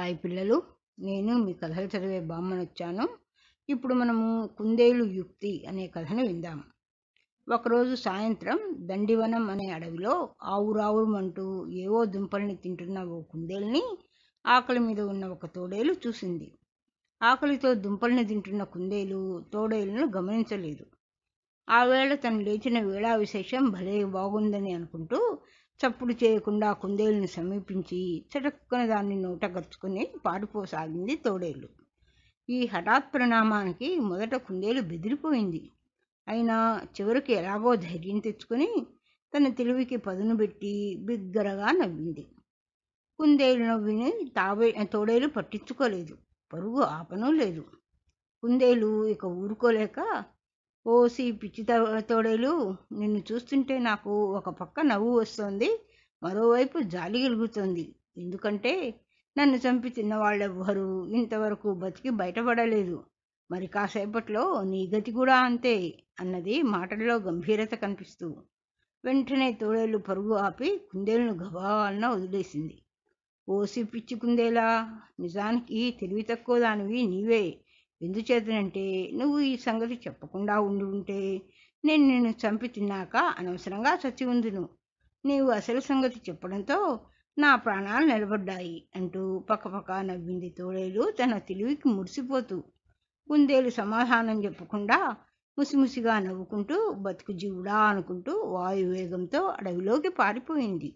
hi పిల్లలు నేను మీ కథలు చదివే బామ్మను వచ్చాను ఇప్పుడు మనము కుందేలు యుక్తి అనే కథను విందాం ఒకరోజు సాయంత్రం దండివనం అనే అడవిలో ఆవురావురమంటూ ఏవో దుంపల్ని తింటున్న ఓ కుందేల్ని ఆకలి మీద ఉన్న ఒక తోడేలు చూసింది ఆకలితో దుంపల్ని తింటున్న కుందేలు తోడేలును గమనించలేదు ఆ వేళ తను లేచిన వేళా విశేషం భలే బాగుందని అనుకుంటూ చప్పుడు చేయకుండా కుందేలును సమీపించి చటుక్కున దాన్ని నోటగర్చుకుని పాడుకోసాగింది తోడేలు ఈ హఠాత్ ప్రణామానికి మొదట కుందేలు బెదిరిపోయింది అయినా చివరికి ఎలాగో ధైర్యం తెచ్చుకొని తన తెలివికి పదును పెట్టి బిగ్గరగా నవ్వింది కుందేలు నవ్విని తావే తోడేలు పట్టించుకోలేదు పరుగు ఆపనూ లేదు కుందేలు ఇక ఊరుకోలేక ఓసి పిచ్చి తోడేలు నిన్ను చూస్తుంటే నాకు ఒక పక్క నవ్వు వస్తోంది మరోవైపు జాలి కలుగుతోంది ఎందుకంటే నన్ను చంపి తిన్నవాళ్ళెవ్వరు ఇంతవరకు బతికి బయటపడలేదు మరి కాసేపట్లో నీ గతి కూడా అంతే అన్నది మాటల్లో గంభీరత కనిపిస్తూ వెంటనే తోడేళ్ళు పరుగు ఆపి కుందేలను గబాలన వదిలేసింది ఓసి పిచ్చి కుందేలా నిజానికి తెలివి తక్కువ దానివి నీవే ఎందుచేతనంటే నువ్వు ఈ సంగతి చెప్పకుండా ఉండి ఉంటే నేను నిన్ను చంపి తిన్నాక అనవసరంగా చచ్చి ఉందును నీవు అసలు సంగతి చెప్పడంతో నా ప్రాణాలు నిలబడ్డాయి అంటూ పక్కపక్క నవ్వింది తోడేలు తన తెలివికి మురిసిపోతూ కుందేలు సమాధానం చెప్పకుండా ముసిముసిగా నవ్వుకుంటూ బతుకు జీవుడా అనుకుంటూ వాయువేగంతో అడవిలోకి పారిపోయింది